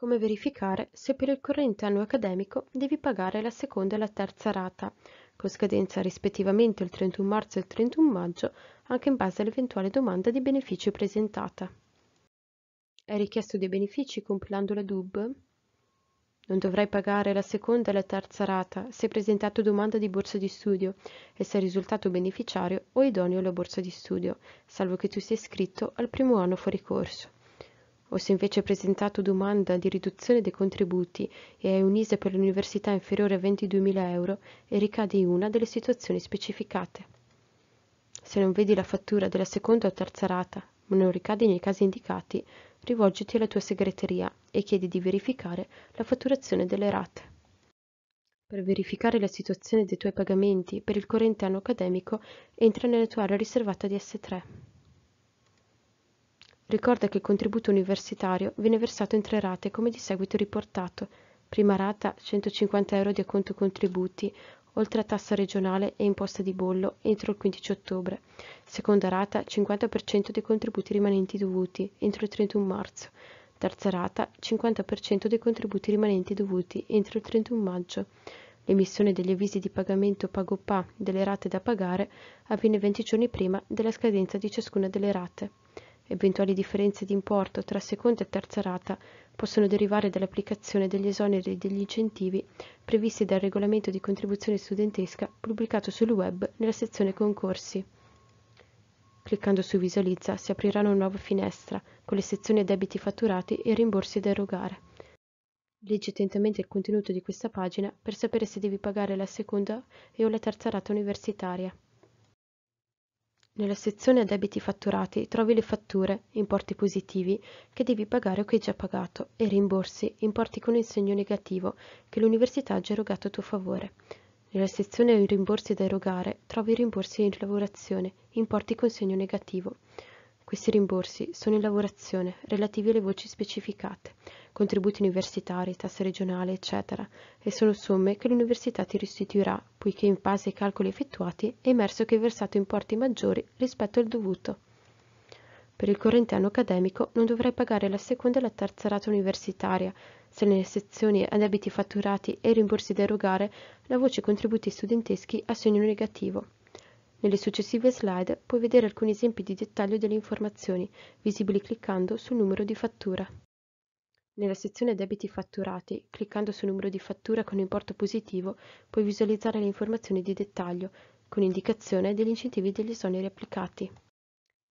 come verificare se per il corrente anno accademico devi pagare la seconda e la terza rata, con scadenza rispettivamente il 31 marzo e il 31 maggio, anche in base all'eventuale domanda di beneficio presentata. È richiesto dei benefici compilando la DUB? Non dovrai pagare la seconda e la terza rata se hai presentato domanda di borsa di studio e sei risultato beneficiario o idoneo alla borsa di studio, salvo che tu sia iscritto al primo anno fuori corso o se invece ha presentato domanda di riduzione dei contributi e è un'ISE per l'università inferiore a 22.000 euro e ricade in una delle situazioni specificate. Se non vedi la fattura della seconda o terza rata, ma non ricadi nei casi indicati, rivolgiti alla tua segreteria e chiedi di verificare la fatturazione delle rate. Per verificare la situazione dei tuoi pagamenti per il corrente anno accademico, entra nella tua area riservata di S3. Ricorda che il contributo universitario viene versato in tre rate come di seguito riportato. Prima rata 150 euro di acconto contributi, oltre a tassa regionale e imposta di bollo entro il 15 ottobre. Seconda rata 50% dei contributi rimanenti dovuti entro il 31 marzo. Terza rata 50% dei contributi rimanenti dovuti entro il 31 maggio. L'emissione degli avvisi di pagamento pago PA delle rate da pagare avviene 20 giorni prima della scadenza di ciascuna delle rate. Eventuali differenze di importo tra seconda e terza rata possono derivare dall'applicazione degli esoneri e degli incentivi previsti dal regolamento di contribuzione studentesca pubblicato sul web nella sezione concorsi. Cliccando su Visualizza si aprirà una nuova finestra con le sezioni debiti fatturati e rimborsi da erogare. Leggi attentamente il contenuto di questa pagina per sapere se devi pagare la seconda e o la terza rata universitaria. Nella sezione debiti fatturati trovi le fatture, importi positivi, che devi pagare o che hai già pagato, e rimborsi, importi con il segno negativo, che l'università ha già erogato a tuo favore. Nella sezione rimborsi da erogare trovi rimborsi in lavorazione, importi con segno negativo. Questi rimborsi sono in lavorazione, relativi alle voci specificate, contributi universitari, tasse regionali, eccetera, e sono somme che l'università ti restituirà, poiché in base ai calcoli effettuati è emerso che hai versato importi maggiori rispetto al dovuto. Per il corrente anno accademico non dovrai pagare la seconda e la terza rata universitaria, se nelle sezioni a debiti fatturati e rimborsi da erogare la voce contributi studenteschi ha segno negativo. Nelle successive slide puoi vedere alcuni esempi di dettaglio delle informazioni, visibili cliccando sul numero di fattura. Nella sezione debiti fatturati, cliccando sul numero di fattura con importo positivo, puoi visualizzare le informazioni di dettaglio, con indicazione degli incentivi e degli esoneri applicati.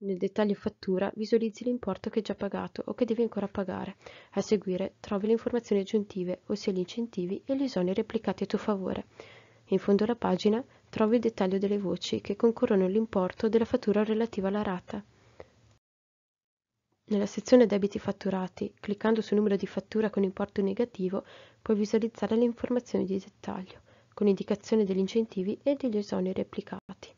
Nel dettaglio fattura visualizzi l'importo che hai già pagato o che devi ancora pagare. A seguire trovi le informazioni aggiuntive, ossia gli incentivi e gli esoneri applicati a tuo favore. In fondo alla pagina trovi il dettaglio delle voci che concorrono all'importo della fattura relativa alla rata. Nella sezione debiti fatturati, cliccando sul numero di fattura con importo negativo, puoi visualizzare le informazioni di dettaglio, con indicazione degli incentivi e degli esoneri applicati.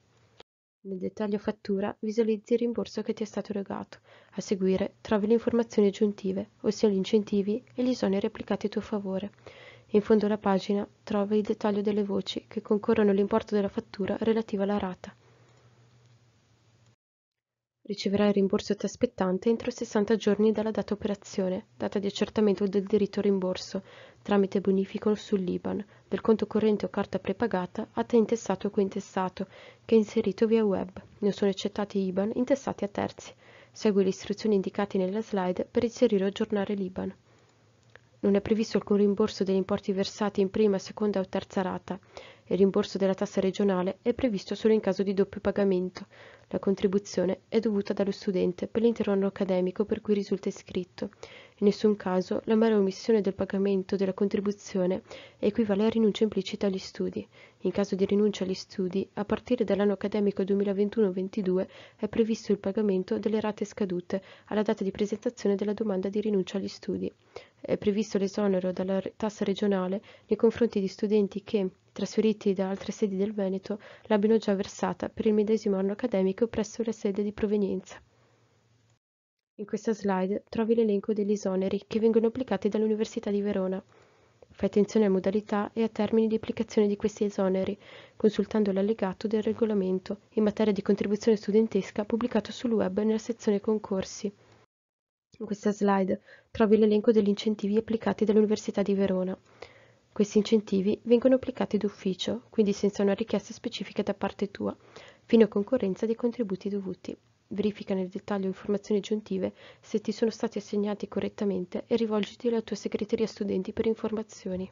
Nel dettaglio fattura visualizzi il rimborso che ti è stato erogato. A seguire trovi le informazioni aggiuntive, ossia gli incentivi e gli esoneri applicati a tuo favore. In fondo alla pagina trova il dettaglio delle voci che concorrono all'importo della fattura relativa alla rata. Riceverai il rimborso a aspettante entro 60 giorni dalla data operazione, data di accertamento del diritto al rimborso, tramite bonifico sull'IBAN, del conto corrente o carta prepagata a te intestato o cointestato, che è inserito via web. Non sono accettati IBAN intestati a terzi. Segui le istruzioni indicate nella slide per inserire o aggiornare l'IBAN. Non è previsto alcun rimborso degli importi versati in prima, seconda o terza rata. Il rimborso della tassa regionale è previsto solo in caso di doppio pagamento. La contribuzione è dovuta dallo studente per l'intero anno accademico per cui risulta iscritto. In nessun caso la mera omissione del pagamento della contribuzione equivale a rinuncia implicita agli studi. In caso di rinuncia agli studi, a partire dall'anno accademico 2021-22 è previsto il pagamento delle rate scadute alla data di presentazione della domanda di rinuncia agli studi. È previsto l'esonero dalla tassa regionale nei confronti di studenti che, trasferiti da altre sedi del Veneto, l'abbiano già versata per il medesimo anno accademico anche presso la sede di provenienza. In questa slide trovi l'elenco degli esoneri che vengono applicati dall'Università di Verona. Fai attenzione alle modalità e a termini di applicazione di questi esoneri, consultando l'allegato del regolamento in materia di contribuzione studentesca pubblicato sul web nella sezione concorsi. In questa slide trovi l'elenco degli incentivi applicati dall'Università di Verona. Questi incentivi vengono applicati d'ufficio, quindi senza una richiesta specifica da parte tua, fino a concorrenza dei contributi dovuti. Verifica nel dettaglio informazioni aggiuntive se ti sono stati assegnati correttamente e rivolgiti alla tua segreteria studenti per informazioni.